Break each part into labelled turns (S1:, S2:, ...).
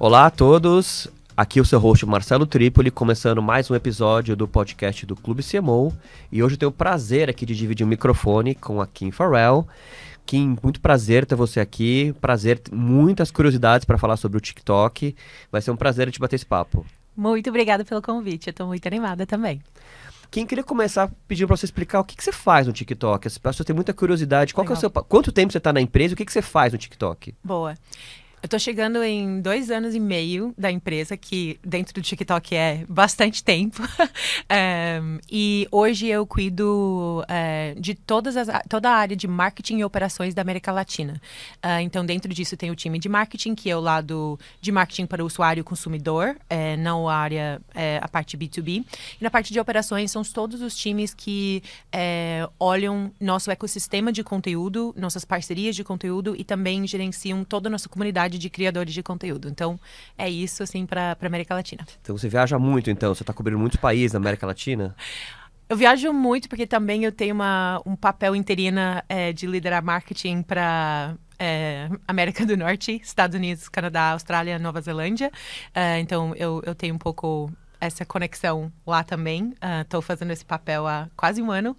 S1: Olá a todos, aqui é o seu host Marcelo Tripoli, começando mais um episódio do podcast do Clube CMO. E hoje eu tenho o prazer aqui de dividir o microfone com a Kim Farrell. Kim, muito prazer ter você aqui. Prazer, muitas curiosidades para falar sobre o TikTok. Vai ser um prazer te bater esse papo.
S2: Muito obrigada pelo convite. Eu estou muito animada também.
S1: Kim, queria começar pedindo para você explicar o que, que, você faz no TikTok. As pessoas têm muita curiosidade. Qual é o seu, quanto tempo você está na empresa? O que, que você faz no TikTok?
S2: Boa. Eu tô chegando em dois anos e meio da empresa, que dentro do TikTok é bastante tempo. um, eh, e hoje eu cuido uh, de todas as, toda a área de marketing e operações da América Latina. Uh, então, dentro disso tem o time de marketing, que é o lado de marketing para o usuário e consumidor, não a área, a parte B2B. E na parte de operações são todos os times que olham nosso ecossistema de conteúdo, nossas parcerias de conteúdo e também gerenciam toda a nossa comunidade comunidade de criadores de conteúdo. Então, é isso, assim, para América Latina.
S1: Então, você viaja muito, então? Você está cobrindo muitos países da América Latina?
S2: Eu viajo muito porque também eu tenho uma, um papel interina é, de liderar marketing para é, América do Norte, Estados Unidos, Canadá, Austrália, Nova Zelândia. É, então eu, eu tenho um pouco essa conexão lá também. Estou uh, ah, fazendo esse papel há quase um ano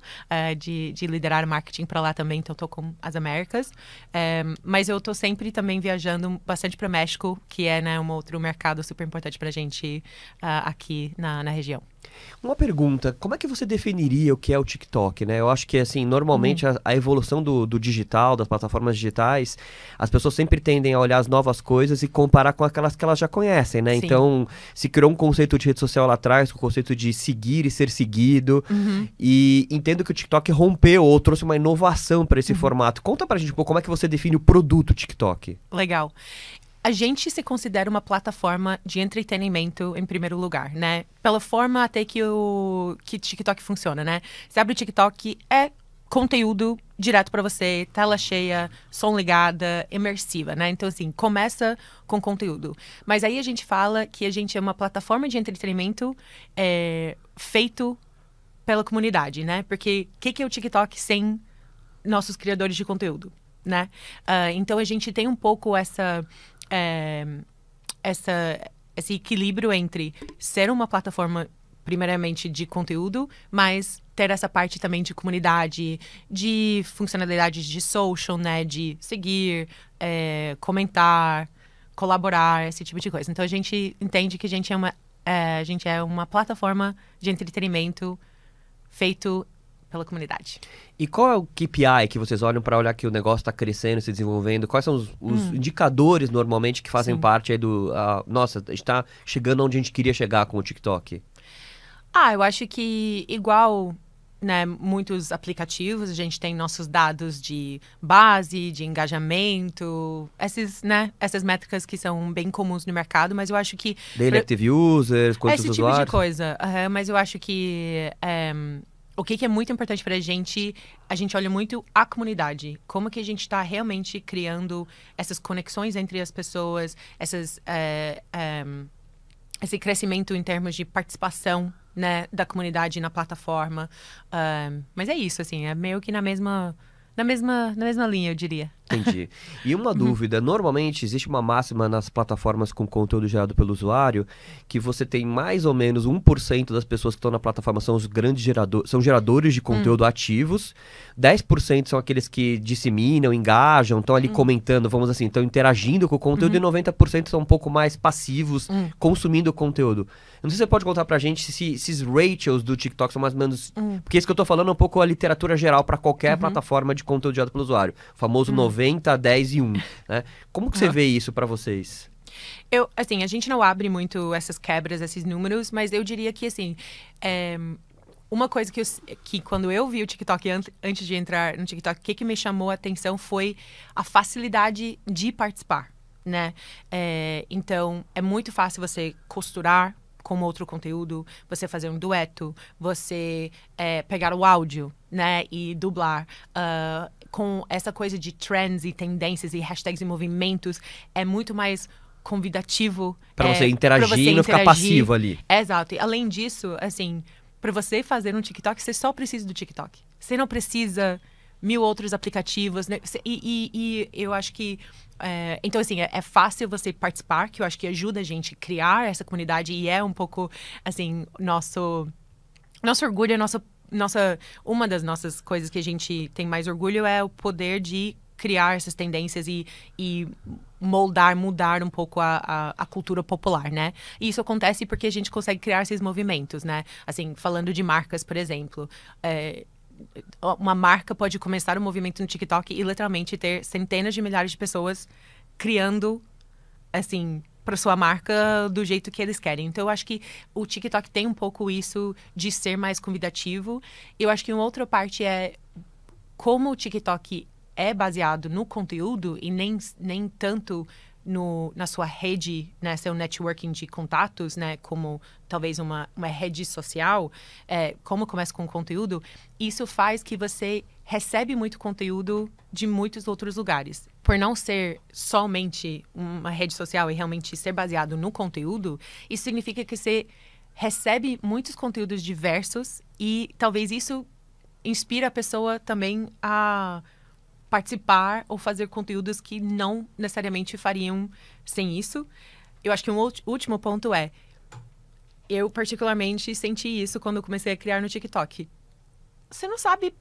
S2: uh, de, de, liderar marketing para lá também, então estou com as Américas. Um, eh, mas eu estou sempre também viajando bastante para o México, que é né, um outro mercado super importante para a gente uh, aqui na, na região.
S1: Uma pergunta, como é que você definiria o que é o TikTok, né? Eu acho que, assim, normalmente uhum. a, a, evolução do, do, digital, das plataformas digitais, as pessoas sempre tendem a olhar as novas coisas e comparar com aquelas que elas já conhecem, né? Sim. Então, se criou um conceito de rede social lá atrás, com o conceito de seguir e ser seguido, uhum. e entendo que o TikTok rompeu ou trouxe uma inovação para esse uhum. formato. Conta pra gente um pouco como é que você define o produto TikTok.
S2: Legal a gente se considera uma plataforma de entretenimento em primeiro lugar, né? Pela forma até que o que TikTok funciona, né? Você abre o TikTok, é conteúdo direto para você, tela cheia, som ligada, imersiva, né? Então assim, começa com conteúdo. Mas aí a gente fala que a gente é uma plataforma de entretenimento é, feito pela comunidade, né? Porque o que, que é o TikTok sem nossos criadores de conteúdo, né? Uh, então a gente tem um pouco essa é, essa, esse equilíbrio entre ser uma plataforma primeiramente de conteúdo, mas ter essa parte também de comunidade, de funcionalidades de social, né? De seguir, é, comentar, colaborar, esse tipo de coisa. Então a gente entende que a gente é uma, é, a gente é uma plataforma de entretenimento feito pela comunidade.
S1: E qual é o KPI que vocês olham para olhar que o negócio está crescendo, se desenvolvendo? Quais são os, os hum. indicadores normalmente que fazem Sim. parte do. Uh, nossa, está chegando onde a gente queria chegar com o TikTok?
S2: Ah, eu acho que igual né, muitos aplicativos, a gente tem nossos dados de base, de engajamento, esses, né, essas métricas que são bem comuns no mercado, mas eu acho que... Daily pra...
S1: Active Users, quantos Esse usuários? Esse tipo de
S2: coisa, uhum, mas eu acho que... Um eh, o que, que, é muito importante para a gente, a gente olha muito a comunidade. Como que a gente está realmente criando essas conexões entre as pessoas, essas, é, é, esse crescimento em termos de participação né, da comunidade na plataforma. mas é isso, assim, é meio que na mesma, na mesma, na mesma linha, eu diria.
S1: Entendi. E uma uhum. dúvida: normalmente existe uma máxima nas plataformas com conteúdo gerado pelo usuário que você tem mais ou menos 1% das pessoas que estão na plataforma são os grandes geradores, são geradores de conteúdo hum. ativos, 10% são aqueles que disseminam, engajam, estão ali hum. comentando, vamos assim, estão interagindo com o conteúdo uhum. e 90% são um pouco mais passivos, hum. consumindo o conteúdo. Eu não sei se você pode contar pra gente se, se esses ratios do TikTok são mais ou menos. Hum. Porque isso que eu tô falando é um pouco a literatura geral para qualquer uhum. plataforma de conteúdo gerado pelo usuário. O famoso uhum. 90%. 90, 10 e 1. Né? Como que você vê isso para vocês?
S2: Eu, assim, a gente não abre muito essas quebras, esses números, mas eu diria que, assim, é, uma coisa que, eu, que quando eu vi o TikTok an antes de entrar no TikTok, o que, que me chamou a atenção foi a facilidade de participar, né? É, então, é muito fácil você costurar com outro conteúdo, você fazer um dueto, você é, pegar o áudio, né, e dublar. Uh, com essa coisa de trends e tendências e hashtags e movimentos, é muito mais convidativo. Pra é, você interagir pra você e não interagir. ficar passivo ali. Exato. E além disso, assim, para você fazer um TikTok, você só precisa do TikTok. Você não precisa mil outros aplicativos. Né? E, e, e, eu acho que. É, então, assim, é, é, fácil você participar, que eu acho que ajuda a gente a criar essa comunidade e é um pouco, assim, nosso. Nosso orgulho, nosso nossa, uma das nossas coisas que a gente tem mais orgulho é o poder de criar essas tendências e, e moldar, mudar um pouco a, a, a, cultura popular, né? E isso acontece porque a gente consegue criar esses movimentos, né? Assim, falando de marcas, por exemplo. É, uma marca pode começar um movimento no TikTok e literalmente ter centenas de milhares de pessoas criando, assim, para sua marca do jeito que eles querem. Então eu acho que o TikTok tem um pouco isso de ser mais convidativo. Eu acho que uma outra parte é como o TikTok é baseado no conteúdo e nem, nem tanto no, na sua rede, né, seu networking de contatos, né, como talvez uma, uma rede social, é, como começa com conteúdo, isso faz que você recebe muito conteúdo de muitos outros lugares. Por não ser somente uma rede social e realmente ser baseado no conteúdo, isso significa que você recebe muitos conteúdos diversos e talvez isso inspira a pessoa também a participar ou fazer conteúdos que não necessariamente fariam sem isso. Eu acho que um último ponto é eu particularmente senti isso quando comecei a criar no TikTok. Você não sabe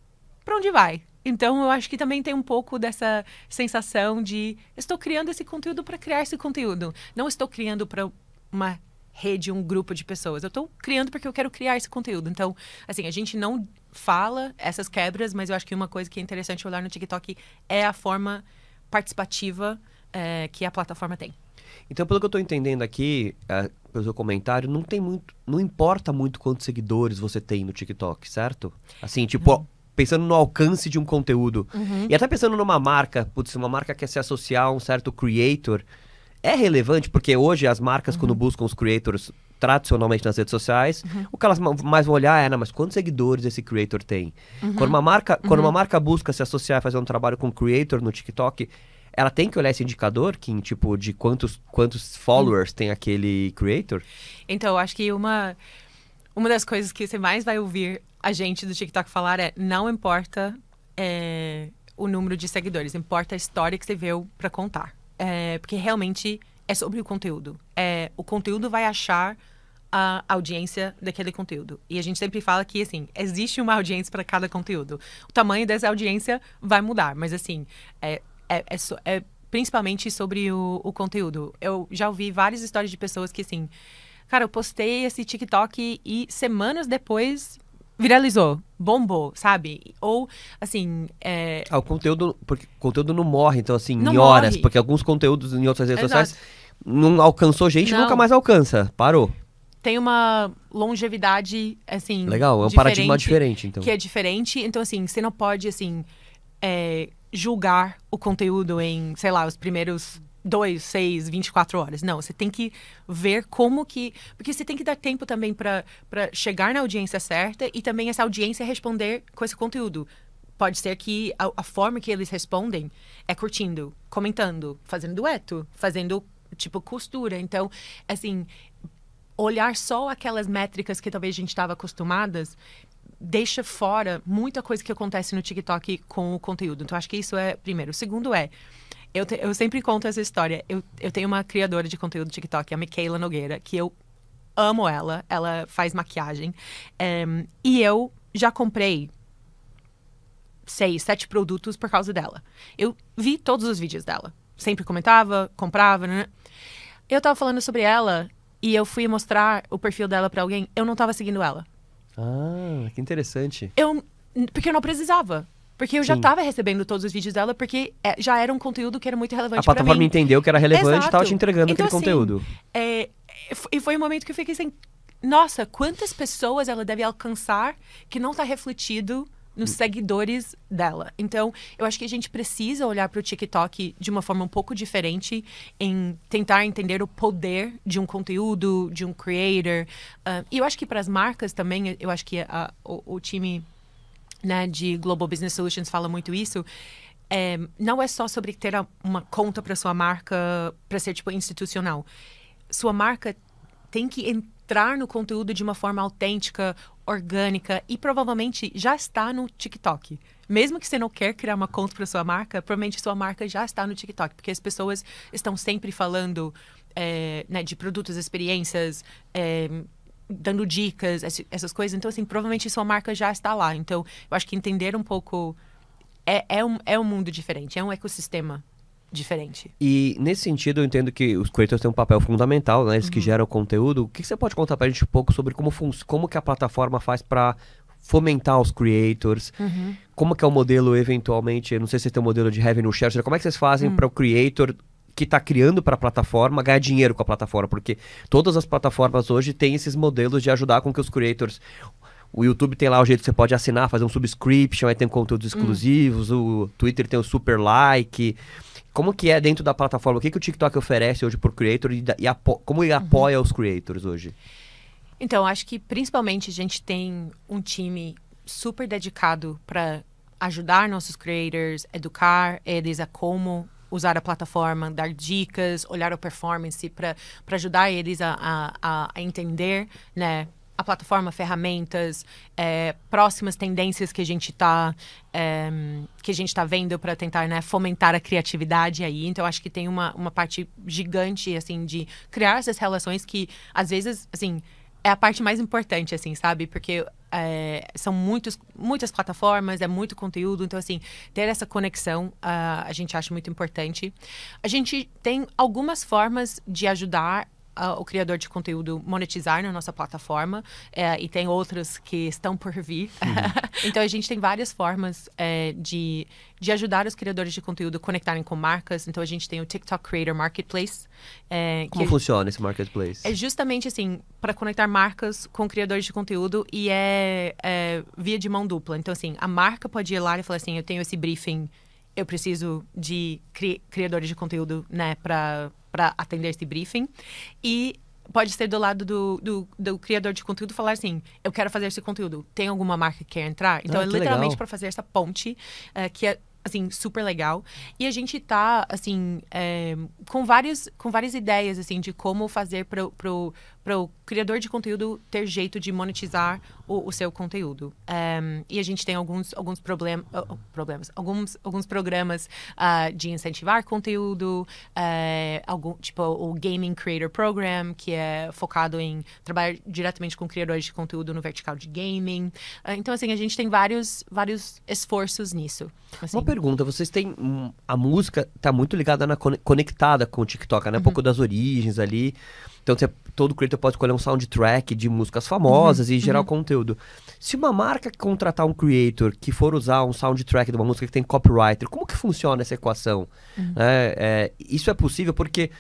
S2: para onde vai. Então eu acho que também tem um pouco dessa sensação de estou criando esse conteúdo para criar esse conteúdo. Não estou criando para uma rede, um grupo de pessoas. Eu estou criando porque eu quero criar esse conteúdo. Então, assim, a gente não fala essas quebras, mas eu acho que uma coisa que é interessante olhar no TikTok é a forma participativa é, que a plataforma tem.
S1: Então, pelo que eu estou entendendo aqui, é, pelo seu comentário, não tem muito, não importa muito quantos seguidores você tem no TikTok, certo? Assim, tipo, uhum. pensando no alcance de um conteúdo. Uhum. E até pensando numa marca, putz, uma marca quer se associar a um certo creator, é relevante porque hoje as marcas, uhum. quando buscam os creators tradicionalmente nas redes sociais, uhum. o que elas mais vão olhar é, ah, mas quantos seguidores esse creator tem? Uhum. Quando, uma marca, quando uma uhum. marca busca se associar e fazer um trabalho com creator no TikTok, ela tem que olhar esse indicador, que tipo, de quantos, quantos followers tem aquele creator?
S2: Então, eu acho que uma, uma das coisas que você mais vai ouvir a gente do TikTok falar é não importa é, o número de seguidores, importa a história que você veio para contar. É, porque realmente é sobre o conteúdo. É, o conteúdo vai achar a audiência daquele conteúdo. E a gente sempre fala que, assim, existe uma audiência para cada conteúdo. O tamanho dessa audiência vai mudar, mas, assim, é, é, é, é principalmente sobre o, o, conteúdo. Eu já ouvi várias histórias de pessoas que, assim, cara, eu postei esse TikTok e semanas depois viralizou, bombou, sabe? Ou, assim. É...
S1: Ah, o conteúdo. Porque conteúdo não morre, então, assim, não em horas, morre. porque alguns conteúdos em outras redes Exato. sociais não alcançou gente não. nunca mais alcança. Parou.
S2: Tem uma longevidade, assim. Legal, é um paradigma diferente, então. Que é diferente. Então, assim, você não pode, assim. É, julgar o conteúdo em, sei lá, os primeiros dois, seis, 24 horas. Não, você tem que ver como que. Porque você tem que dar tempo também para chegar na audiência certa e também essa audiência responder com esse conteúdo. Pode ser que a, a forma que eles respondem é curtindo, comentando, fazendo dueto, fazendo tipo costura. Então, assim, olhar só aquelas métricas que talvez a gente estava acostumadas deixa fora muita coisa que acontece no TikTok com o conteúdo. Então, acho que isso é primeiro. O segundo é eu, te, eu sempre conto essa história. Eu, eu tenho uma criadora de conteúdo TikTok, a Michaela Nogueira, que eu amo ela. Ela faz maquiagem. Um, ehm, e eu já comprei seis, sete produtos por causa dela. Eu vi todos os vídeos dela. Sempre comentava, comprava, né? Eu tava falando sobre ela e eu fui mostrar o perfil dela para alguém. Eu não tava seguindo ela.
S1: Ah, que interessante.
S2: Eu, porque eu não precisava. Porque eu Sim. já tava recebendo todos os vídeos dela, porque é, já era um conteúdo que era muito relevante para mim. A plataforma entendeu
S1: que era relevante e tava te entregando então, aquele assim, conteúdo.
S2: É, e foi um momento que eu fiquei assim, nossa, quantas pessoas ela deve alcançar que não tá refletido nos hum. seguidores dela. Então, eu acho que a gente precisa olhar para o TikTok de uma forma um pouco diferente em tentar entender o poder de um conteúdo, de um creator. Uh, e eu acho que para as marcas também, eu acho que a, o, o time né, de Global Business Solutions fala muito isso. É, não é só sobre ter uma conta para sua marca para ser tipo institucional. Sua marca tem que entrar no conteúdo de uma forma autêntica, orgânica e provavelmente já está no TikTok. Mesmo que você não quer criar uma conta para sua marca, provavelmente sua marca já está no TikTok, porque as pessoas estão sempre falando é, né, de produtos, experiências, é, dando dicas, essas coisas. Então, assim, provavelmente sua marca já está lá. Então, eu acho que entender um pouco. É, é, um, é um mundo diferente, é um ecossistema diferente.
S1: E nesse sentido, eu entendo que os creators têm um papel fundamental, né? Eles uhum. que geram o conteúdo. O que você pode contar pra gente um pouco sobre como, como que a plataforma faz para fomentar os creators? Uhum. Como que é o modelo, eventualmente? Eu não sei se vocês têm um modelo de revenue share. Como é que vocês fazem uhum. para o creator que está criando para a plataforma ganhar dinheiro com a plataforma, porque todas as plataformas hoje têm esses modelos de ajudar com que os creators o YouTube tem lá o jeito que você pode assinar, fazer um subscription, aí tem conteúdos hum. exclusivos, hum. o Twitter tem o super like. Como que é dentro da plataforma? O que, que o TikTok oferece hoje para o creator e, e como ele uhum. apoia os creators hoje?
S2: Então, acho que principalmente a gente tem um time super dedicado para ajudar nossos creators, educar eles a como usar a plataforma, dar dicas, olhar o performance para ajudar eles a, a, a entender, né? A plataforma, ferramentas, é, próximas tendências que a gente está é, que a gente está vendo para tentar né, fomentar a criatividade aí. Então, acho que tem uma, uma parte gigante assim de criar essas relações que às vezes assim é a parte mais importante, assim, sabe? Porque é, são muitos, muitas plataformas, é muito conteúdo. Então, assim, ter essa conexão uh, a gente acha muito importante. A gente tem algumas formas de ajudar uh, o criador de conteúdo monetizar na nossa plataforma é, e tem outras que estão por vir. Uhum. então a gente tem várias formas é, de, de ajudar os criadores de conteúdo a conectarem com marcas. Então a gente tem o TikTok Creator Marketplace. É, Como
S1: funciona esse marketplace? É
S2: justamente assim para conectar marcas com criadores de conteúdo e é, é via de mão dupla. Então assim a marca pode ir lá e falar assim eu tenho esse briefing eu preciso de cri criadores de conteúdo, né, para para atender esse briefing. E pode ser do lado do, do, do, criador de conteúdo falar assim: eu quero fazer esse conteúdo, tem alguma marca que quer entrar? Ah, então ah, é literalmente para fazer essa ponte, uh, que é assim super legal e a gente tá assim é, com várias com várias ideias assim de como fazer pro, pro para o criador de conteúdo ter jeito de monetizar o, o seu conteúdo. Um, eh, e a gente tem alguns, alguns problem, problemas, alguns, alguns programas uh, de incentivar conteúdo, uh, algum, tipo o Gaming Creator Program, que é focado em trabalhar diretamente com criadores de conteúdo no vertical de gaming. Uh, então, assim, a gente tem vários, vários esforços nisso.
S1: Assim. Uma pergunta, vocês têm... A música está muito ligada, na, conectada com o TikTok, né? Um uhum. pouco das origens ali... Então você, todo creator pode escolher um soundtrack de músicas famosas uhum, e gerar uhum. conteúdo. Se uma marca contratar um creator que for usar um soundtrack de uma música que tem copyright, como que funciona essa equação? Uhum. É, é, isso é possível porque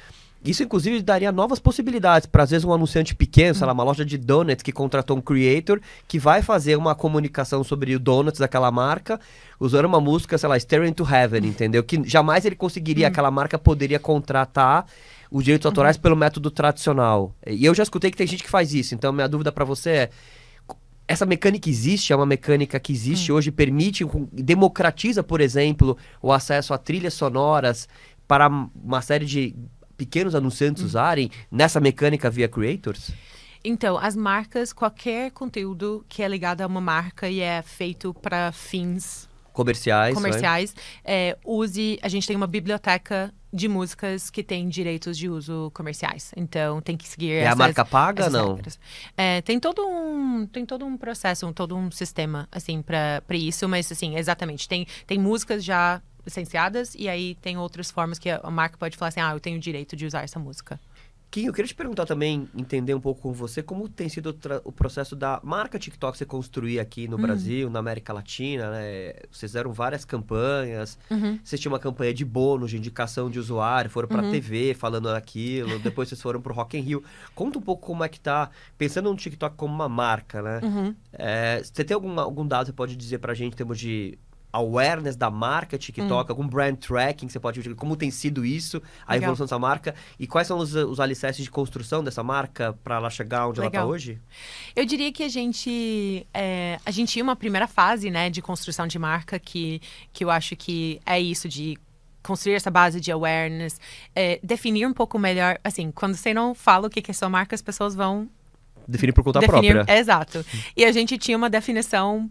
S1: isso, inclusive, daria novas possibilidades para, às vezes, um anunciante pequeno, sei lá, uma loja de donuts que contratou um creator que vai fazer uma comunicação sobre o donuts daquela marca, usando uma música, sei lá, Staring to Heaven, uhum. entendeu? Que jamais ele conseguiria, uhum. aquela marca poderia contratar os direitos uhum. autorais pelo método tradicional. E eu já escutei que tem gente que faz isso, então minha dúvida para você é essa mecânica existe, é uma mecânica que existe hum. hoje, permite, democratiza, por exemplo, o acesso a trilhas sonoras para uma série de pequenos anunciantes hum. usarem nessa mecânica via creators?
S2: Então, as marcas, qualquer conteúdo que é ligado a uma marca e é feito para fins
S1: comerciais, né? comerciais
S2: é? É, use. A gente tem uma biblioteca de músicas que têm direitos de uso comerciais. Então tem que seguir. É essas, a marca paga não? É, tem todo um tem todo um processo, um, todo um sistema assim para isso, mas assim exatamente tem tem músicas já licenciadas e aí tem outras formas que a marca pode falar assim, ah, eu tenho o direito de usar essa música.
S1: Kim, eu queria te perguntar também, entender um pouco com você, como tem sido o, o processo da marca TikTok se construir aqui no uhum. Brasil, na América Latina, né? Vocês fizeram várias campanhas, uhum. vocês tinham uma campanha de bônus, de indicação de usuário, foram para a uhum. TV falando aquilo, depois vocês foram para o Rock in Rio. Conta um pouco como é que tá, pensando no TikTok como uma marca, né? Uhum. É, você tem algum dado que você pode dizer para a gente em termos de awareness da marca TikTok, hum. algum brand tracking, você pode como tem sido isso, a Legal. evolução dessa marca e quais são os, os alicerces de construção dessa marca para ela chegar onde tá Legal. ela está hoje?
S2: Eu diria que a gente é, a gente tinha uma primeira fase, né, de construção de marca que que eu acho que é isso de construir essa base de awareness, é, definir um pouco melhor, assim, quando você não fala o que é sua marca, as pessoas vão
S1: definir por conta definir, própria. Exato. Hum.
S2: E a gente tinha uma definição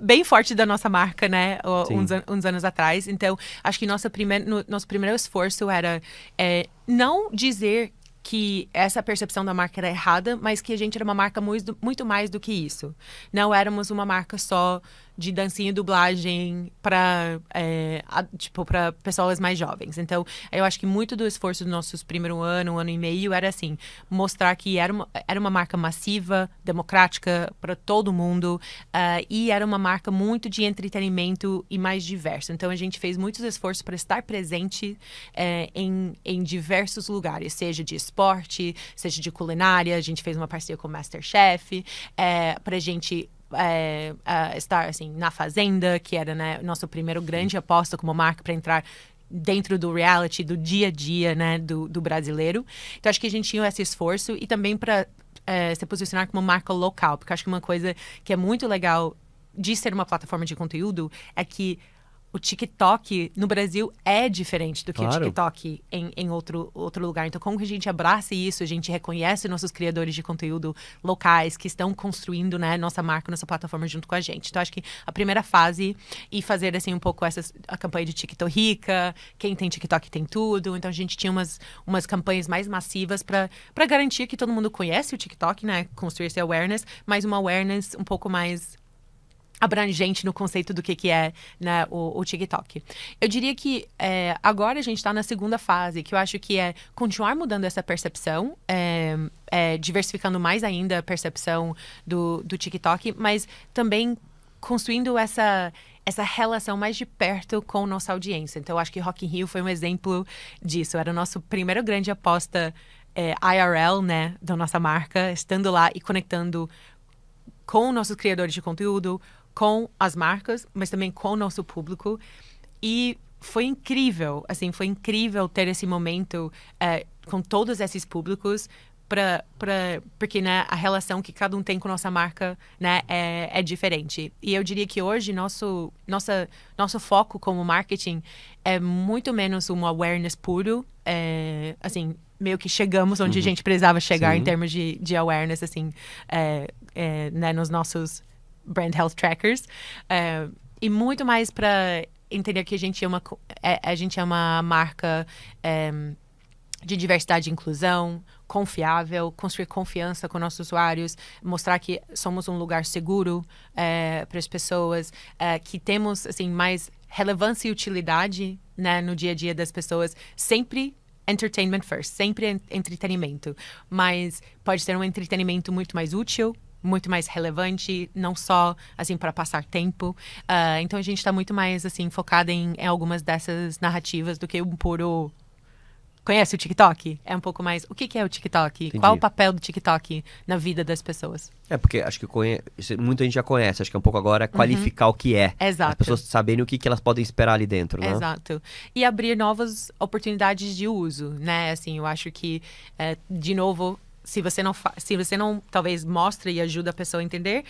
S2: bem forte da nossa marca, né? Uns, uns, anos atrás. Então, acho que nosso primeiro nosso primeiro esforço era é, não dizer que essa percepção da marca era errada, mas que a gente era uma marca muito, muito mais do que isso. Não éramos uma marca só de dancinha e dublagem para é, tipo para pessoas mais jovens. Então, eu acho que muito do esforço dos nossos primeiro ano, um ano e meio era assim, mostrar que era uma, era uma marca massiva, democrática para todo mundo uh, e era uma marca muito de entretenimento e mais diverso. Então, a gente fez muitos esforços para estar presente é, em, em diversos lugares, seja de esporte, seja de culinária. A gente fez uma parceria com o MasterChef é, para a gente é, estar assim na Fazenda, que era né, nosso primeiro grande aposta como marca para entrar dentro do reality, do dia a dia, né, do, do brasileiro. Então acho que a gente tinha esse esforço e também para é, se posicionar como marca local, porque acho que uma coisa que é muito legal de ser uma plataforma de conteúdo é que o TikTok no Brasil é diferente do que claro. o TikTok em, em outro, outro lugar. Então, como que a gente abraça isso? A gente reconhece nossos criadores de conteúdo locais que estão construindo né, nossa marca, nossa plataforma junto com a gente. Então, acho que a primeira fase e fazer assim um pouco essas, a campanha de TikTok rica, quem tem TikTok tem tudo. Então, a gente tinha umas, umas campanhas mais massivas para garantir que todo mundo conhece o TikTok, né? Construir esse awareness, mas uma awareness um pouco mais abrangente no conceito do que, que é né, o, o, TikTok. Eu diria que é, agora a gente está na segunda fase, que eu acho que é continuar mudando essa percepção, é, é, diversificando mais ainda a percepção do, do TikTok, mas também construindo essa essa relação mais de perto com nossa audiência. Então, eu acho que Rock in Rio foi um exemplo disso. Era o nosso primeiro grande aposta é, IRL, né, da nossa marca, estando lá e conectando com nossos criadores de conteúdo, com as marcas, mas também com o nosso público. E foi incrível, assim, foi incrível ter esse momento eh, com todos esses públicos, pra, pra, porque né, a relação que cada um tem com nossa marca né, é, é diferente. E eu diria que hoje nosso, nossa, nosso foco como marketing é muito menos um awareness puro, é, assim, meio que chegamos onde uhum. a gente precisava chegar Sim. em termos de, de awareness, assim, é, é, né, nos nossos Brand Health Trackers. Eh, e muito mais para entender que a gente é uma, é, a gente é uma marca eh, de diversidade e inclusão, confiável, construir confiança com nossos usuários, mostrar que somos um lugar seguro eh, para as pessoas, que temos assim mais relevância e utilidade né, no dia a dia das pessoas, sempre entertainment first, sempre entretenimento, mas pode ser um entretenimento muito mais útil, muito mais relevante, não só assim para passar tempo. Uh, então a gente está muito mais assim focada em, em, algumas dessas narrativas do que um puro Conhece o TikTok? É um pouco mais. O que, que é o TikTok? Entendi. Qual o papel do TikTok na vida das pessoas?
S1: É, porque acho que conhe... muita gente já conhece, acho que é um pouco agora é uhum. qualificar uhum. o que é. Exato. As pessoas saberem o que, que elas podem esperar ali dentro, né? Exato.
S2: E abrir novas oportunidades de uso, né? Assim, eu acho que, é, de novo, se você não se você não talvez mostre e ajuda a pessoa a entender,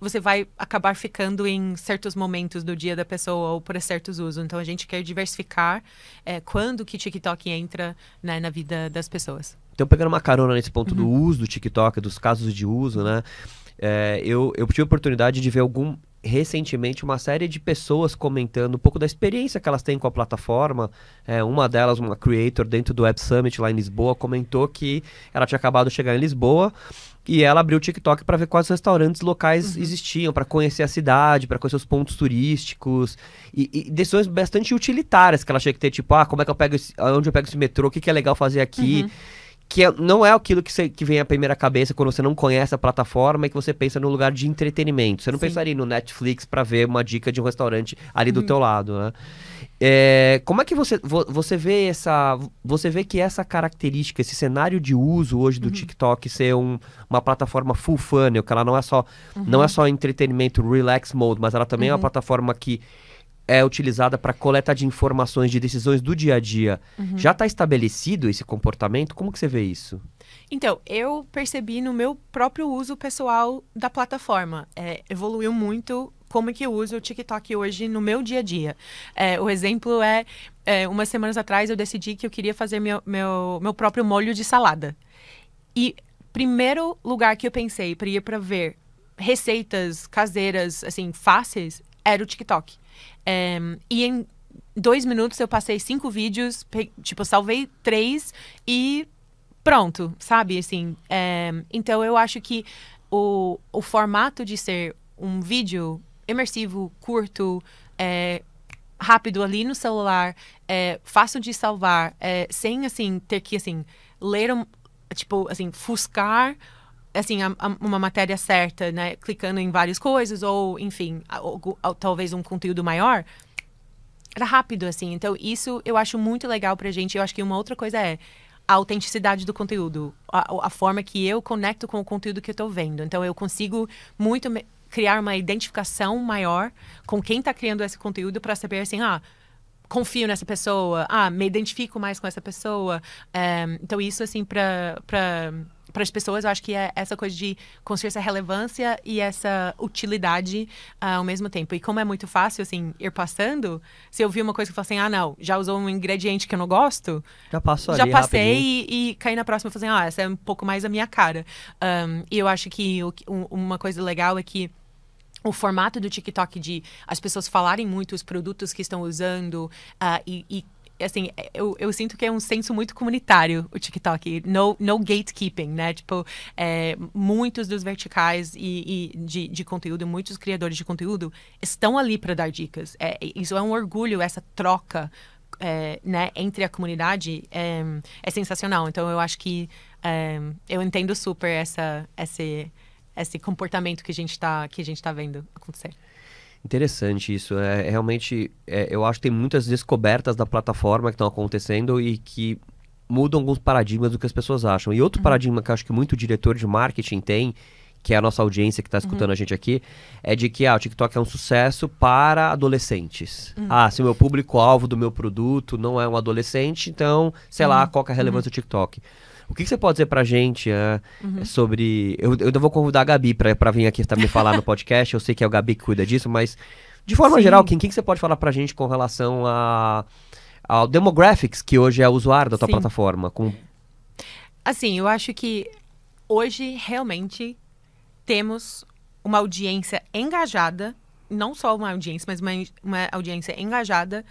S2: você vai acabar ficando em certos momentos do dia da pessoa ou por certos usos. Então a gente quer diversificar é, quando que TikTok entra né, na vida das pessoas.
S1: Então pegando uma carona nesse ponto uhum. do uso do TikTok, dos casos de uso, né? É, eu, eu tive a oportunidade de ver algum, recentemente uma série de pessoas comentando um pouco da experiência que elas têm com a plataforma. É, uma delas, uma creator dentro do Web Summit lá em Lisboa, comentou que ela tinha acabado de chegar em Lisboa e ela abriu o TikTok para ver quais restaurantes locais uhum. existiam, para conhecer a cidade, para conhecer os pontos turísticos. E, e, decisões bastante utilitárias que ela tinha que ter, tipo, ah, como é que eu pego esse, onde eu pego esse metrô, o que, que é legal fazer aqui. Uhum que é, não é aquilo que, você, que vem à primeira cabeça quando você não conhece a plataforma e que você pensa no lugar de entretenimento. Você não Sim. pensaria no Netflix para ver uma dica de um restaurante ali do uhum. teu lado, né? É, como é que você, você vê essa você vê que essa característica, esse cenário de uso hoje do uhum. TikTok ser um, uma plataforma full funnel, que ela não é só uhum. não é uhum. só entretenimento relax mode, mas ela também é uma uhum. plataforma que é utilizada para coleta de informações de decisões do dia a dia, uhum. já está estabelecido esse comportamento? Como que você vê isso?
S2: Então, eu percebi no meu próprio uso pessoal da plataforma. É, evoluiu muito como que eu uso o TikTok hoje no meu dia a dia. É, o exemplo é, é, umas semanas atrás eu decidi que eu queria fazer meu, meu, meu próprio molho de salada. E primeiro lugar que eu pensei para ir para ver receitas caseiras, assim, fáceis, era o TikTok. Um, e em dois minutos eu passei cinco vídeos, tipo, salvei três e pronto, sabe? Assim, um, então eu acho que o, o formato de ser um vídeo imersivo, curto, é, rápido ali no celular, é, fácil de salvar, é, sem assim ter que assim ler um, tipo assim fuscar assim, a, a, uma matéria certa, né? Clicando em várias coisas, ou, enfim, talvez um conteúdo maior. Era rápido, assim. Então, isso eu acho muito legal pra gente. Eu acho que uma outra coisa é a autenticidade do conteúdo, a, a, forma que eu conecto com o conteúdo que eu estou vendo. Então, eu consigo muito criar uma identificação maior com quem está criando esse conteúdo para saber assim, ah, confio nessa pessoa, ah, me identifico mais com essa pessoa. Eh, então, isso, assim, para para as pessoas, eu acho que é essa coisa de construir essa relevância e essa utilidade uh, ao mesmo tempo. E como é muito fácil, assim, ir passando, se eu vi uma coisa que eu falo assim, ah, não, já usou um ingrediente que eu não gosto.
S1: Já passou Já passei
S2: e, e, caí na próxima e falei assim, ah, essa é um pouco mais a minha cara. Um, e eu acho que o, uma coisa legal é que o formato do TikTok de as pessoas falarem muito os produtos que estão usando uh, e, e assim, eu, eu sinto que é um senso muito comunitário o TikTok. No, no gatekeeping, né? Tipo, é, muitos dos verticais e, e de, de, conteúdo, muitos criadores de conteúdo estão ali para dar dicas. É, isso é um orgulho, essa troca é, né, entre a comunidade é, é, sensacional. Então, eu acho que é, eu entendo super essa, esse, esse comportamento que a gente está tá vendo acontecer.
S1: Interessante isso. É, é, realmente, é, eu acho que tem muitas descobertas da plataforma que estão acontecendo e que mudam alguns paradigmas do que as pessoas acham. E outro uhum. paradigma que eu acho que muito diretor de marketing tem, que é a nossa audiência que está escutando uhum. a gente aqui, é de que ah, o TikTok é um sucesso para adolescentes. Uhum. Ah, se o meu público-alvo do meu produto não é um adolescente, então, sei lá, uhum. qual é a relevância uhum. do TikTok? O que, que você pode dizer pra gente uh, uhum. sobre. Eu, eu vou convidar a Gabi pra, pra vir aqui também falar no podcast. Eu sei que é o Gabi que cuida disso, mas de forma Sim. geral, quem o que, você pode falar pra gente com relação a. Ao demographics, que hoje é o usuário da tua Sim. plataforma. Com...
S2: Assim, eu acho que hoje realmente temos uma audiência engajada, não só uma audiência, mas uma, uma audiência engajada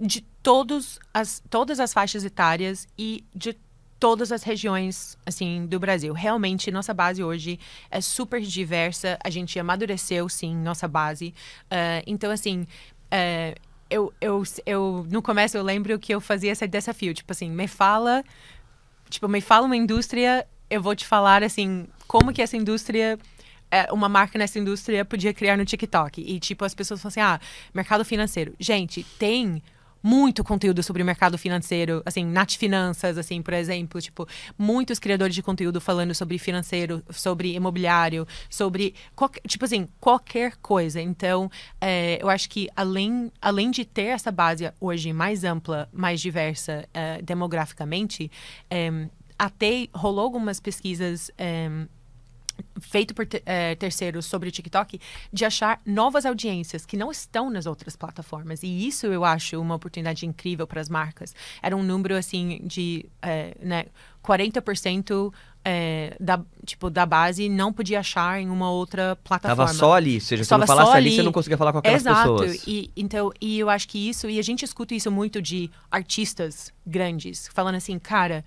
S2: de todos as, todas as faixas etárias e de todas as regiões assim do Brasil. Realmente nossa base hoje é super diversa. A gente amadureceu sim nossa base. Uh, então assim uh, eu, eu, eu no começo eu lembro que eu fazia esse desafio tipo assim me fala tipo me fala uma indústria eu vou te falar assim como que essa indústria é, uma marca nessa indústria podia criar no TikTok e tipo as pessoas falam assim ah mercado financeiro gente tem muito conteúdo sobre o mercado financeiro, assim, Nat Finanças, assim, por exemplo, tipo, muitos criadores de conteúdo falando sobre financeiro, sobre imobiliário, sobre, qualquer, tipo assim, qualquer coisa. Então, é, eu acho que além, além de ter essa base hoje mais ampla, mais diversa é, demograficamente, é, até rolou algumas pesquisas é, feito por é, terceiros sobre o TikTok de achar novas audiências que não estão nas outras plataformas. E isso eu acho uma oportunidade incrível para as marcas. Era um número assim de é, né, 40%. É, eh, da, tipo, da base não podia achar em uma outra plataforma. Tava só ali, ou seja, se não falasse ali, você não conseguia falar com aquelas Exato. pessoas. Exato, então, e eu acho que isso, e a gente escuta isso muito de artistas grandes, falando assim, cara,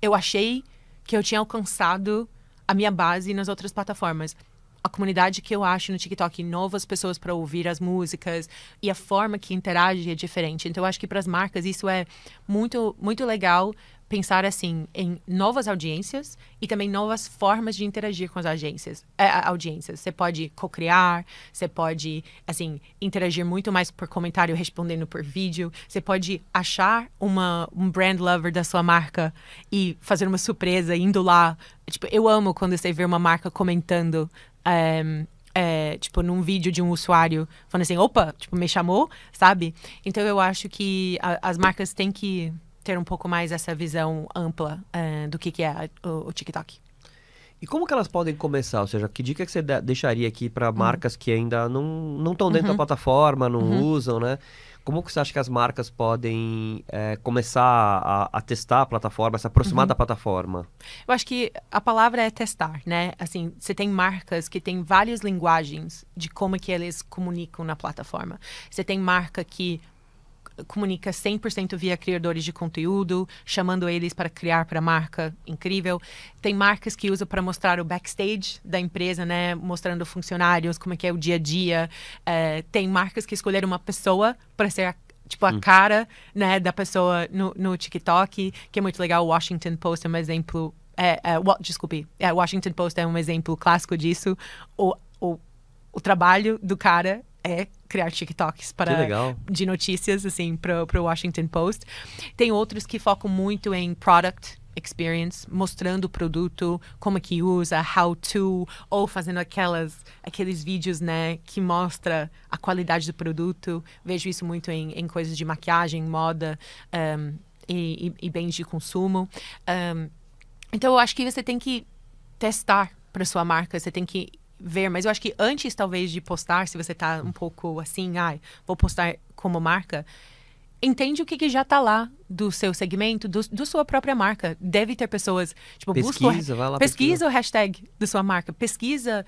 S2: eu achei que eu tinha alcançado a minha base nas outras plataformas a comunidade que eu acho no TikTok, novas pessoas para ouvir as músicas e a forma que interage é diferente. Então, eu acho que para as marcas isso é muito, muito legal pensar assim em novas audiências e também novas formas de interagir com as agências, é, audiências. Você pode co-criar, você pode assim interagir muito mais por comentário, respondendo por vídeo. Você pode achar uma um brand lover da sua marca e fazer uma surpresa indo lá. Tipo, eu amo quando você vê uma marca comentando. Um, eh, é, eh, tipo, num vídeo de um usuário falando assim, opa, tipo, me chamou, sabe? Então eu acho que a, as marcas têm que ter um pouco mais essa visão ampla uh, do que, que é o, o, TikTok.
S1: E como que elas podem começar? Ou seja, que dica que você deixaria aqui para hum. marcas uhum. que ainda não estão dentro uhum. da plataforma, não uhum. usam, né? Como que você acha que as marcas podem é, começar a, a, testar a plataforma, se aproximar uhum. da plataforma?
S2: Eu acho que a palavra é testar, né? Assim, você tem marcas que têm várias linguagens de como que eles comunicam na plataforma. Você tem marca que comunica 100% via criadores de conteúdo, chamando eles para criar para a marca, incrível. Tem marcas que usam para mostrar o backstage da empresa, né, mostrando funcionários, como é que é o dia a dia. É, tem marcas que escolheram uma pessoa para ser a tipo a hum. cara né da pessoa no, no TikTok que é muito legal o Washington Post é um exemplo é, é, desculpe é, Washington Post é um exemplo clássico disso o, o, o trabalho do cara é criar TikToks para de notícias assim para o Washington Post. Tem outros que focam muito em product experience, mostrando o produto, como é que usa, how to, ou fazendo aquelas, aqueles vídeos, né, que mostra a qualidade do produto. Vejo isso muito em, em coisas de maquiagem, moda um, e, e, e, bens de consumo. Um, então, eu acho que você tem que testar para sua marca, você tem que ver, mas eu acho que antes talvez de postar, se você tá um pouco assim, ai, vou postar como marca, entende o que, que já tá lá do seu segmento, do, do sua própria marca. Deve ter pessoas, tipo, pesquisa, busca, vai lá, pesquisa, pesquisa o hashtag da sua marca, pesquisa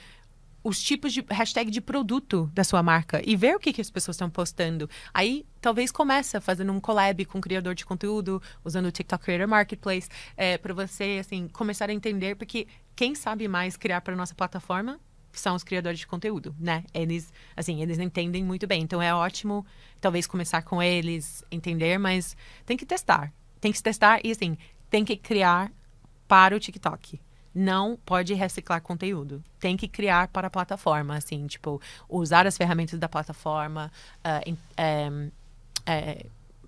S2: os tipos de hashtag de produto da sua marca e ver o que, que as pessoas estão postando. Aí, talvez começa fazendo um collab com um criador de conteúdo, usando o TikTok Creator Marketplace, é, eh, para você, assim, começar a entender, porque quem sabe mais criar para nossa plataforma são os criadores de conteúdo, né? Eles, assim, eles entendem muito bem. Então é ótimo, talvez, começar com eles, entender, mas tem que testar. Tem que se testar e, assim, tem que criar para o TikTok. Não pode reciclar conteúdo. Tem que criar para a plataforma, assim, tipo, usar as ferramentas da plataforma, uh, ah, um,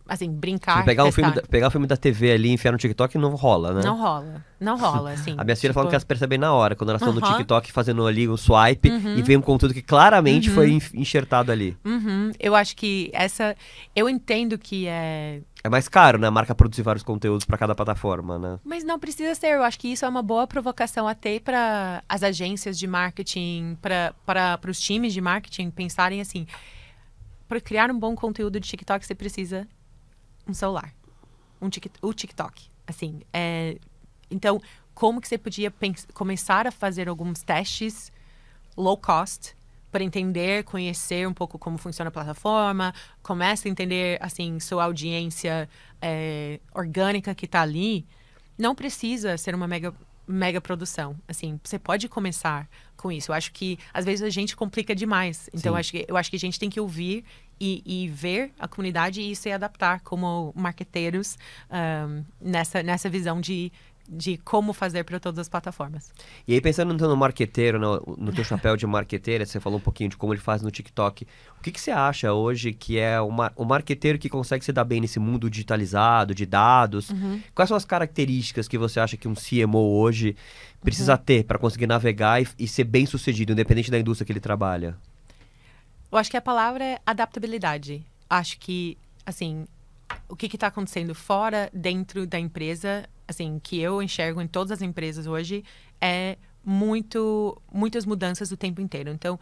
S2: assim, brincar. Pegar, um filme da,
S1: pegar o filme da TV ali e enfiar no TikTok não rola, né? Não
S2: rola. Não rola, assim. a minha filha tipo... falou que elas
S1: percebem na hora, quando elas estão no TikTok fazendo ali um swipe e uhum. vem um conteúdo que claramente uhum. foi enxertado ali. Uhum.
S2: Eu acho que essa. Eu entendo que é.
S1: É mais caro, né? A marca produzir vários conteúdos para cada plataforma, né?
S2: Mas não precisa ser. Eu acho que isso é uma boa provocação até para as agências de marketing, para os times de marketing pensarem assim. Para criar um bom conteúdo de TikTok, você precisa um celular, um o TikTok, assim. É, então, como que você podia começar a fazer alguns testes low cost para entender, conhecer um pouco como funciona a plataforma, começa a entender assim sua audiência é, orgânica que está ali. Não precisa ser uma mega mega produção, assim, você pode começar com isso. Eu acho que às vezes a gente complica demais. Então eu acho que eu acho que a gente tem que ouvir e, e, ver a comunidade e se adaptar como marqueteiros um, nessa, nessa visão de, de como fazer para todas as plataformas.
S1: E aí, pensando então, no marqueteiro, no, no teu chapéu de marqueteira, você falou um pouquinho de como ele faz no TikTok. O que, que você acha hoje que é o, mar, o marqueteiro que consegue se dar bem nesse mundo digitalizado, de dados? Uhum. Quais são as características que você acha que um CMO hoje precisa uhum. ter para conseguir navegar e, e ser bem sucedido, independente da indústria que ele trabalha?
S2: Eu acho que a palavra é adaptabilidade. Acho que, assim, o que está acontecendo fora, dentro da empresa, assim, que eu enxergo em todas as empresas hoje, é muito, muitas mudanças o tempo inteiro. Então,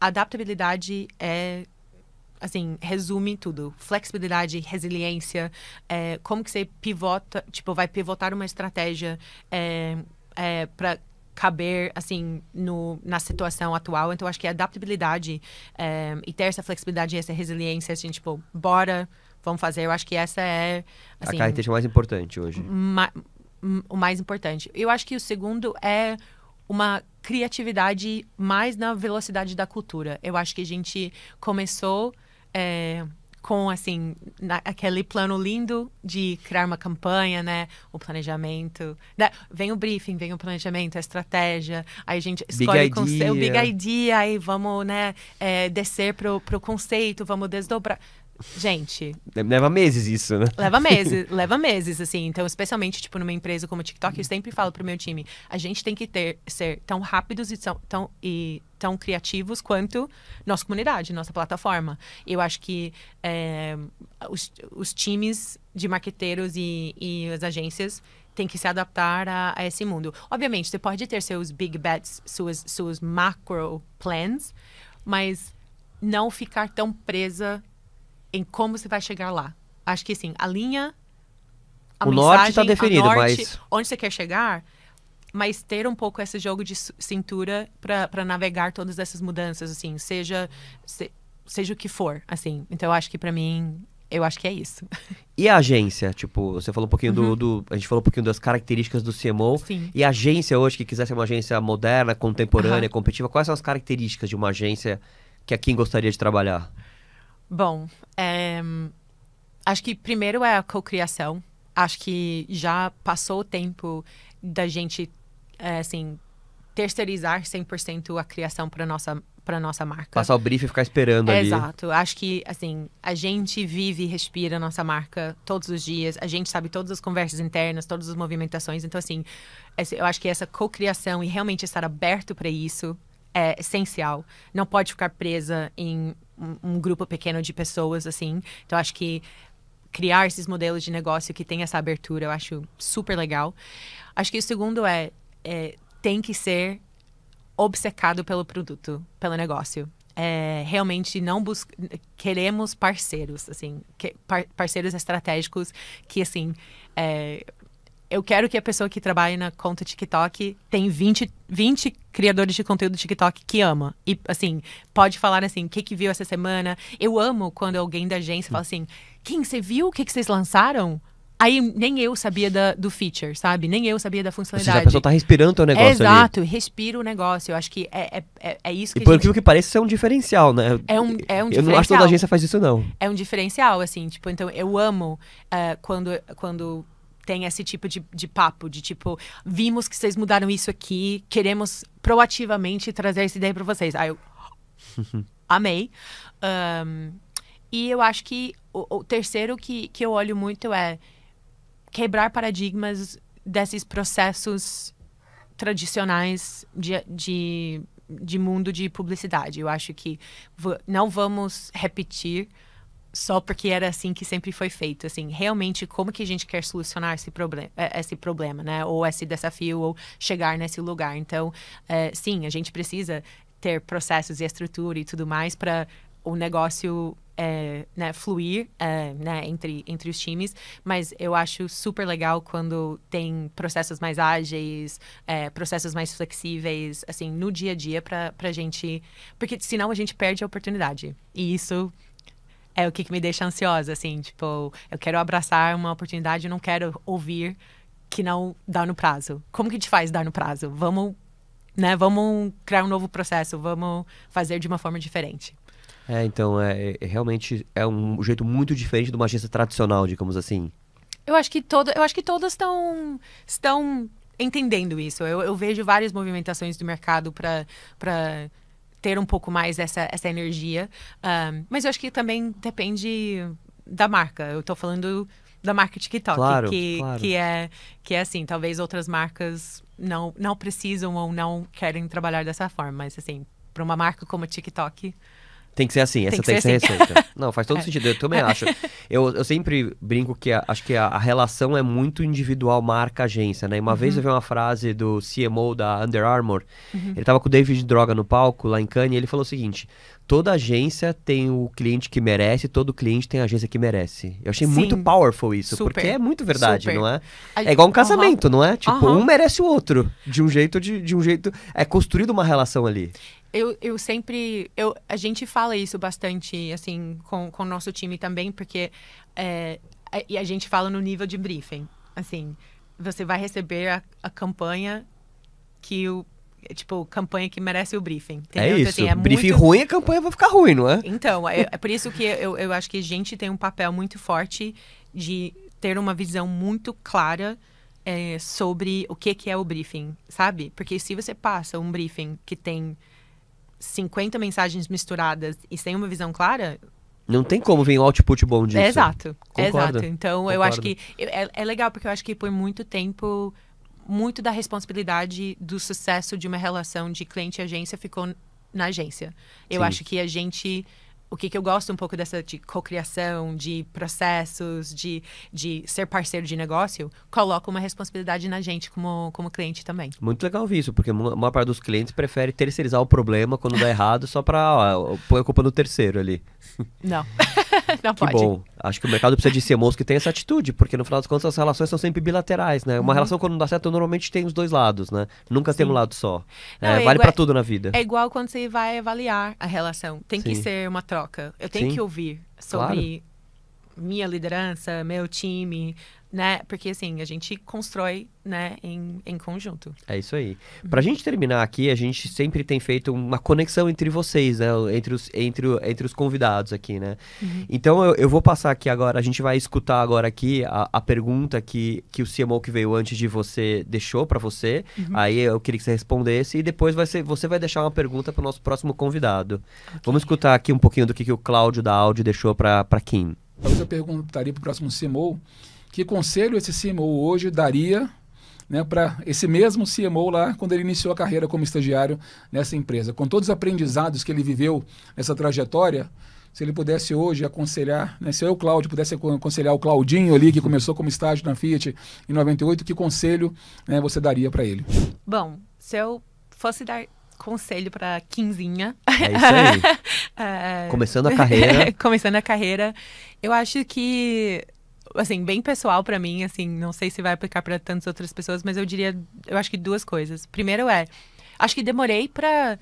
S2: adaptabilidade é assim, resume tudo. Flexibilidade, resiliência, é, como que você pivota, tipo, vai pivotar uma estratégia é, é, para caber, assim, no, na situação atual. Então, acho que a adaptabilidade é, e ter essa flexibilidade e essa resiliência, assim, tipo, bora, vamos fazer. Eu acho que essa é... Assim, a característica
S1: mais importante hoje.
S2: Ma o mais importante. Eu acho que o segundo é uma criatividade mais na velocidade da cultura. Eu acho que a gente começou... É, com assim na, aquele plano lindo de criar uma campanha, né? O planejamento, né? vem o briefing, vem o planejamento, a estratégia, aí a gente
S1: escolhe big o, conceito, o big
S2: idea, aí vamos, né? É, descer pro, pro conceito, vamos desdobrar. Gente.
S1: Leva meses isso, né? Leva meses,
S2: leva meses, assim. Então, especialmente, tipo, numa empresa como o TikTok, eu sempre falo pro meu time: a gente tem que ter, ser tão rápidos e tão, tão, e tão criativos quanto nossa comunidade, nossa plataforma. Eu acho que é, os, os times de marqueteiros e, e as agências tem que se adaptar a, a, esse mundo. Obviamente, você pode ter seus big bets, suas, suas macro plans, mas não ficar tão presa em como você vai chegar lá. Acho que assim, a linha.
S1: A o tá mensagem, norte está definido, norte, mas.
S2: Onde você quer chegar, mas ter um pouco esse jogo de cintura para navegar todas essas mudanças, assim, seja. Se, seja o que for, assim. Então, eu acho que para mim eu acho que é isso.
S1: E a agência? Tipo, você falou um pouquinho uhum. do, do, A gente falou um pouquinho das características do CMO. Sim. E a agência hoje, que quisesse ser uma agência moderna, contemporânea, uhum. competitiva, quais são as características de uma agência que a Kim gostaria de trabalhar?
S2: Bom, é, acho que primeiro é a cocriação. Acho que já passou o tempo da gente, é, assim, terceirizar 100% a criação para nossa para nossa marca. Passar o brief
S1: e ficar esperando é, ali. Exato.
S2: Acho que, assim, a gente vive e respira a nossa marca todos os dias. A gente sabe todas as conversas internas, todas as movimentações. Então, assim, eu acho que essa cocriação e realmente estar aberto para isso é essencial. Não pode ficar presa em um, um grupo pequeno de pessoas, assim. Então, acho que criar esses modelos de negócio que tem essa abertura, eu acho super legal. Acho que o segundo é, é tem que ser obcecado pelo produto, pelo negócio. É, realmente não bus... queremos parceiros assim que... par... parceiros estratégicos que assim é eu quero que a pessoa que trabalha na conta TikTok tem 20, 20 criadores de conteúdo TikTok que ama. E, assim, pode falar assim, o que, que viu essa semana? Eu amo quando alguém da agência fala assim, quem você viu? O que, que vocês lançaram? Aí nem eu sabia da, do feature, sabe? Nem eu sabia da funcionalidade. seja, a pessoa tá respirando o negócio Exato, ali. respira o negócio. Eu acho que é, é, é, é isso que E por gente... que
S1: parece, isso é um diferencial, né? É um, é um eu diferencial. Eu não acho que toda agência faz isso, não.
S2: É um diferencial, assim. Tipo, então, eu amo uh, quando, quando tem esse tipo de, de papo, de tipo, vimos que vocês mudaram isso aqui, queremos proativamente trazer essa ideia para vocês. Aí eu amei. Um, e eu acho que o, o, terceiro que, que eu olho muito é quebrar paradigmas desses processos tradicionais de, de, de mundo de publicidade. Eu acho que não vamos repetir só porque era assim que sempre foi feito, assim, realmente como que a gente quer solucionar esse problema, eh, esse problema, né, ou esse desafio, ou chegar nesse lugar. Então, é, sim, a gente precisa ter processos e estrutura e tudo mais para o negócio é, né, fluir é, né, entre, entre os times, mas eu acho super legal quando tem processos mais ágeis, é, processos mais flexíveis, assim, no dia a dia para a gente. Porque senão a gente perde a oportunidade. E isso é o que, que me deixa ansiosa, assim, tipo, eu quero abraçar uma oportunidade, eu não quero ouvir que não dá no prazo. Como que te faz dar no prazo? Vamos, né? Vamos criar um novo processo, vamos fazer de uma forma diferente.
S1: É, então, é, é, é, realmente é um jeito muito diferente de uma agência tradicional, digamos assim.
S2: Eu acho que todo, eu acho que todas estão estão entendendo isso. Eu, eu vejo várias movimentações do mercado para ter um pouco mais essa, essa energia. Um, mas eu acho que também depende da marca. Eu estou falando da marca TikTok, claro, que, claro. que é que é assim, talvez outras marcas não não precisam ou não querem trabalhar dessa forma, mas assim, para uma marca como a TikTok,
S1: tem que ser assim, essa tem que, tem ser, que ser assim. receita. Não, faz todo é. sentido, eu também acho. Eu, eu sempre brinco que a, acho que a, a, relação é muito individual, marca, agência, né? uma uhum. vez eu uhum. vi uma frase do CMO da Under Armour, uhum. ele estava com o David Droga no palco, lá em Cannes, e ele falou o seguinte, toda agência tem o cliente que merece, todo cliente tem a agência que merece. Eu achei Sim. muito powerful isso, Super. porque é muito verdade, Super. não é? É igual um casamento, uhum. não é? Tipo, um merece o outro, de um jeito, de, de um jeito... É construído uma relação ali
S2: eu, eu sempre. Eu, a gente fala isso bastante, assim, com, com o nosso time também, porque. É, e a gente fala no nível de briefing. Assim, você vai receber a, a campanha que o. Tipo, campanha que merece o briefing. É entendeu? É isso. assim, é briefing muito... ruim, a
S1: campanha vai ficar ruim, não é?
S2: Então, é, é por isso que eu, eu acho que a gente tem um papel muito forte de ter uma visão muito clara é, sobre o que, que é o briefing, sabe? Porque se você passa um briefing que tem 50 mensagens misturadas e sem uma visão clara,
S1: não tem como vir um output bom disso. exato, Concordo. exato. Então Concordo. eu acho que
S2: é, é, legal porque eu acho que por muito tempo muito da responsabilidade do sucesso de uma relação de cliente e agência ficou na agência. Eu Sim. acho que a gente o que, que eu gosto um pouco dessa de cocriação, de processos, de, de ser parceiro de negócio, coloca uma responsabilidade na gente como, como cliente também.
S1: Muito legal isso, porque uma, maior parte dos clientes prefere terceirizar o problema quando dá errado só para pôr a culpa no terceiro ali. Não. não pode. Que bom. Acho que o mercado precisa de CMOs que tem essa atitude, porque no final das contas as relações são sempre bilaterais, né? Uma uhum. relação quando não dá certo normalmente tem os dois lados, né? Nunca Sim. tem um lado só. Não, é, é vale para é tudo na vida. É
S2: igual quando você vai avaliar a relação. Tem Sim. que ser uma troca. Eu tenho Sim. que ouvir sobre claro. minha liderança, meu time, né? Porque assim, a gente constrói, né, em, em conjunto.
S1: É isso aí. Uhum. Pra gente terminar aqui, a gente sempre tem feito uma conexão entre vocês, né? Entre os, entre, entre os convidados aqui, né? Uhum. Então eu, eu, vou passar aqui agora, a gente vai escutar agora aqui a, a pergunta que, que o CMO que veio antes de você deixou para você. Uhum. Aí eu queria que você respondesse e depois vai ser, você vai deixar uma pergunta para o nosso próximo convidado. Okay. Vamos escutar aqui um pouquinho do que, que o Cláudio da Audi deixou para Kim.
S2: Talvez eu perguntaria o próximo CMO que conselho esse CMO
S1: hoje daria né, para esse mesmo CMO lá quando ele iniciou a carreira como estagiário nessa empresa? Com todos os aprendizados que ele viveu nessa trajetória, se ele pudesse hoje aconselhar, né, se eu, Cláudio, pudesse aconselhar o Claudinho ali, que começou como estágio na Fiat em 98, que conselho né, você daria para ele?
S2: Bom, se eu fosse dar conselho para quinzinha. É isso aí. é... Começando a carreira. Começando a carreira. Eu acho que assim, bem pessoal para mim, assim, não sei se vai aplicar para tantas outras pessoas, mas eu diria, eu acho que duas coisas. Primeiro é, acho que demorei para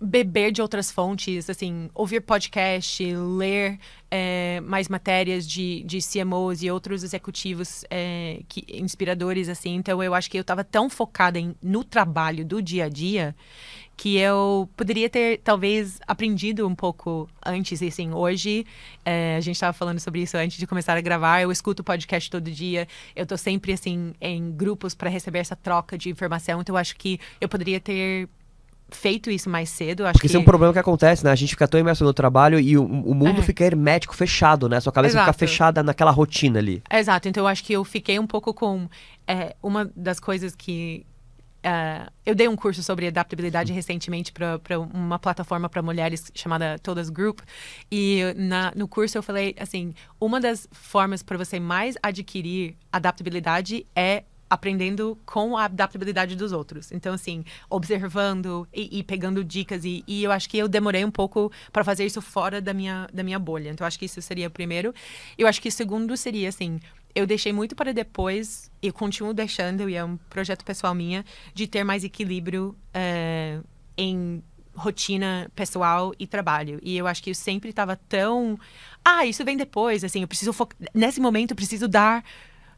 S2: beber de outras fontes, assim, ouvir podcast, ler é, mais matérias de, de CMOs e outros executivos é, que, inspiradores, assim. Então, eu acho que eu estava tão focada em, no trabalho do dia a dia que eu poderia ter talvez aprendido um pouco antes. E assim, hoje é, a gente estava falando sobre isso antes de começar a gravar. Eu escuto podcast todo dia. Eu tô sempre assim em grupos para receber essa troca de informação. Então eu acho que eu poderia ter feito isso mais cedo, acho Porque que... isso é um
S1: problema que acontece, né? A gente fica tão imerso no trabalho e o, o mundo é. fica hermético, fechado, né? Sua cabeça Exato. fica fechada naquela rotina ali.
S2: Exato. Então, eu acho que eu fiquei um pouco com... É, uma das coisas que, Uh, eu dei um curso sobre adaptabilidade recentemente para uma plataforma para mulheres chamada Todas Group. E na, no curso eu falei assim: uma das formas para você mais adquirir adaptabilidade é aprendendo com a adaptabilidade dos outros. Então, assim, observando e, e pegando dicas. E, e, eu acho que eu demorei um pouco para fazer isso fora da minha, da minha bolha. Então, acho que isso seria o primeiro. Eu acho que o segundo seria, assim, eu deixei muito para depois e continuo deixando, e é um projeto pessoal minha, de ter mais equilíbrio uh, em rotina pessoal e trabalho. E eu acho que eu sempre estava tão. Ah, isso vem depois, assim, eu preciso. Fo... Nesse momento, eu preciso dar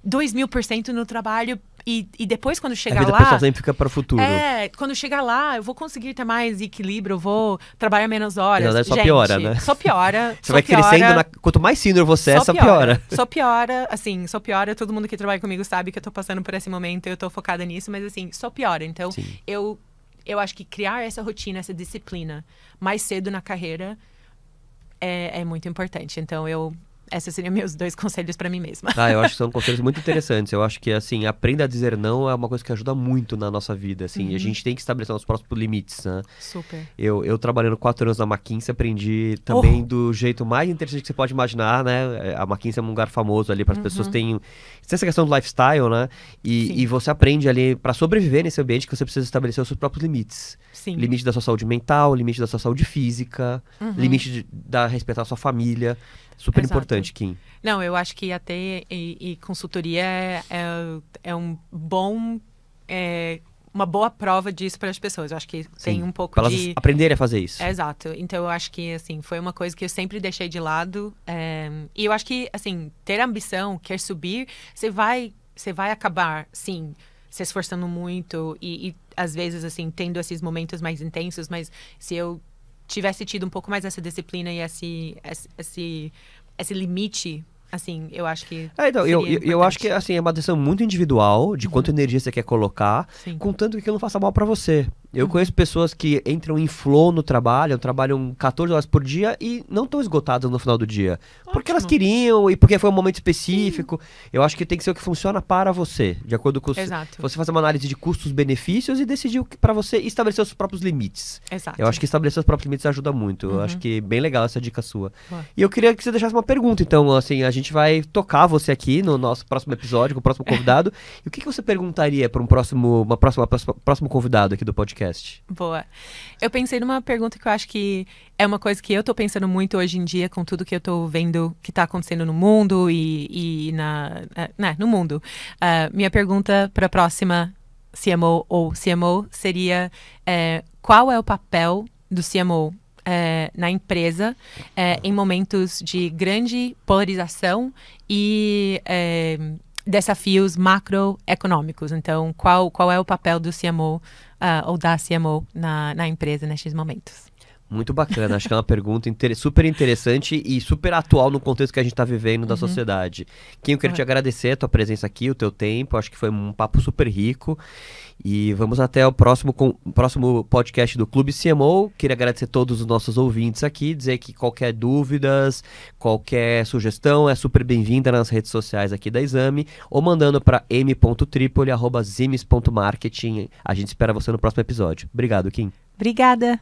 S2: dois mil por cento no trabalho e, e depois quando chegar lá... A pessoal sempre
S1: fica para o futuro. É,
S2: quando chegar lá, eu vou conseguir ter mais equilíbrio, eu vou trabalhar menos horas. É só Gente, piora, né? Só piora. Você só vai piora, crescendo, na... quanto mais síndrome você é, só piora. piora. Só piora, assim, só piora. Todo mundo que trabalha comigo sabe que eu tô passando por esse momento, eu tô focada nisso, mas assim, só piora. Então, eu... Eu acho que criar essa rotina, essa disciplina mais cedo na carreira é, é muito importante. Então, eu esses seriam meus dois conselhos para mim mesma. Ah, eu acho que
S1: são conselhos muito interessantes. Eu acho que, assim, aprenda a dizer não é uma coisa que ajuda muito na nossa vida, assim. Uhum. A gente tem que estabelecer nossos próprios limites, né? Super. Eu, eu trabalhando quatro anos na McKinsey, aprendi também oh. do jeito mais interessante que você pode imaginar, né? A McKinsey é um lugar famoso ali para as uhum. pessoas têm... Tem essa questão do lifestyle, né? E, e você aprende ali, para sobreviver nesse ambiente, que você precisa estabelecer os seus próprios limites. Sim. Limite da sua saúde mental, limite da sua saúde física, uhum. limite de, da respeitar a sua família. Super Exato. importante, Kim.
S2: Não, eu acho que até e, e consultoria é, é, é, um bom. É, uma boa prova disso para as pessoas. Eu acho que Sim, tem um pouco pra elas de. aprenderem a fazer isso. exato. Então eu acho que, assim, foi uma coisa que eu sempre deixei de lado. É, e eu acho que, assim, ter ambição, quer subir, você vai, você vai acabar, sim, se esforçando muito e, e às vezes, assim, tendo esses momentos mais intensos, mas se eu tivesse tido um pouco mais essa disciplina e esse, esse, esse limite assim, eu acho que. É, então, eu, eu, eu,
S1: acho que assim, é uma decisão muito individual de uhum. quanto energia você quer colocar, Sim. contanto que aquilo não faça mal para você. Eu uhum. conheço pessoas que entram em flow no trabalho, trabalham 14 horas por dia e não estão esgotadas no final do dia. Ótimo. Porque elas queriam e porque foi um momento específico. Sim. Eu acho que tem que ser o que funciona para você, de acordo com os, Exato. você fazer uma análise de custos-benefícios e decidir para você estabelecer os próprios limites. Exato. Eu acho que estabelecer os próprios limites ajuda muito. Uhum. Eu acho uhum. que é bem legal essa dica sua. Boa. E eu queria que você deixasse uma pergunta, então, assim, a gente vai tocar você aqui no nosso próximo episódio, com o próximo convidado. e o que, que você perguntaria para um próximo, uma próxima, próximo convidado aqui do podcast? podcast.
S2: Boa. Eu pensei numa pergunta que eu acho que é uma coisa que eu tô pensando muito hoje em dia com tudo que eu tô vendo que tá acontecendo no mundo e, e na, eh, né, no mundo. Uh, minha pergunta para a próxima CMO ou CMO seria é, qual é o papel do CMO é, na empresa é, em momentos de grande polarização e desafios macroeconômicos. Então, qual, qual é o papel do CMO uh, ou da CMO na, na empresa nestes né, momentos.
S1: Muito bacana, acho que é uma pergunta inter... super interessante e super atual no contexto que a gente está vivendo uhum. da sociedade. Kim, eu quero uhum. te agradecer a tua presença aqui, o teu tempo, acho que foi um papo super rico. E vamos até o próximo, com... próximo podcast do Clube CMO. Queria agradecer a todos os nossos ouvintes aqui, dizer que qualquer dúvidas, qualquer sugestão é super bem-vinda nas redes sociais aqui da Exame ou mandando para m.tripoli.zimes.marketing. A gente espera você no próximo episódio. Obrigado, Kim.
S2: Obrigada.